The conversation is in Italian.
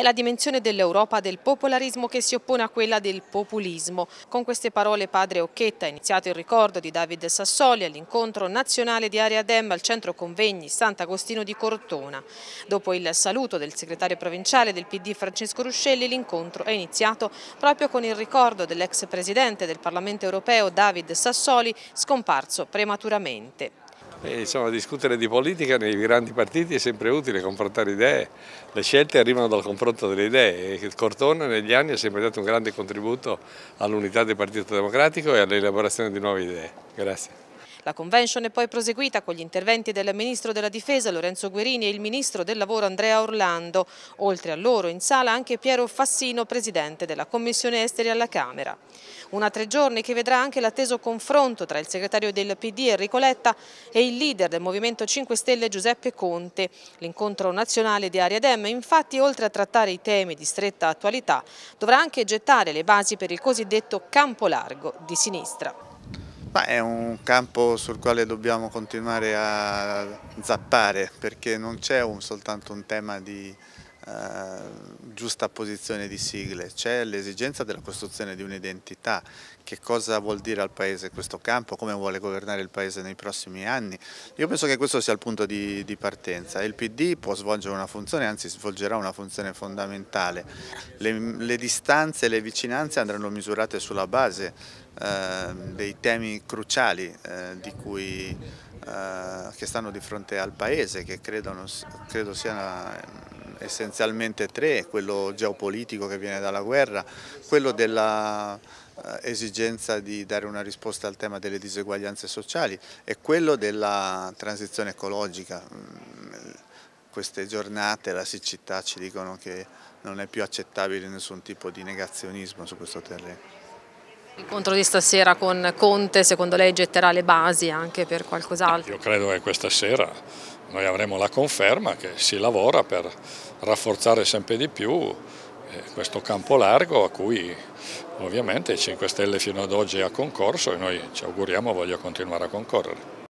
È la dimensione dell'Europa del popolarismo che si oppone a quella del populismo. Con queste parole padre Occhetta ha iniziato il ricordo di David Sassoli all'incontro nazionale di Area Dem al centro convegni Sant'Agostino di Cortona. Dopo il saluto del segretario provinciale del PD Francesco Ruscelli l'incontro è iniziato proprio con il ricordo dell'ex presidente del Parlamento europeo David Sassoli scomparso prematuramente. E, diciamo, discutere di politica nei grandi partiti è sempre utile, confrontare idee, le scelte arrivano dal confronto delle idee e Cortona negli anni ha sempre dato un grande contributo all'unità del Partito Democratico e all'elaborazione di nuove idee. Grazie. La convention è poi proseguita con gli interventi del Ministro della Difesa Lorenzo Guerini e il Ministro del Lavoro Andrea Orlando. Oltre a loro in sala anche Piero Fassino, Presidente della Commissione Esteri alla Camera. Una tre giorni che vedrà anche l'atteso confronto tra il segretario del PD Enrico Letta e il leader del Movimento 5 Stelle Giuseppe Conte. L'incontro nazionale di Ariadem infatti oltre a trattare i temi di stretta attualità dovrà anche gettare le basi per il cosiddetto campo largo di sinistra. Ma è un campo sul quale dobbiamo continuare a zappare perché non c'è soltanto un tema di eh, giusta posizione di sigle, c'è l'esigenza della costruzione di un'identità, che cosa vuol dire al Paese questo campo, come vuole governare il Paese nei prossimi anni. Io penso che questo sia il punto di, di partenza. Il PD può svolgere una funzione, anzi svolgerà una funzione fondamentale. Le, le distanze e le vicinanze andranno misurate sulla base eh, dei temi cruciali eh, di cui eh, che stanno di fronte al Paese, che credo, credo siano essenzialmente tre, quello geopolitico che viene dalla guerra, quello della eh, esigenza di dare una risposta al tema delle diseguaglianze sociali e quello della transizione ecologica. Mm, queste giornate, la siccità ci dicono che non è più accettabile nessun tipo di negazionismo su questo terreno. L'incontro di stasera con Conte, secondo lei getterà le basi anche per qualcos'altro? Io credo che questa sera noi avremo la conferma che si lavora per rafforzare sempre di più eh, questo campo largo a cui ovviamente il 5 Stelle fino ad oggi ha concorso e noi ci auguriamo voglia continuare a concorrere.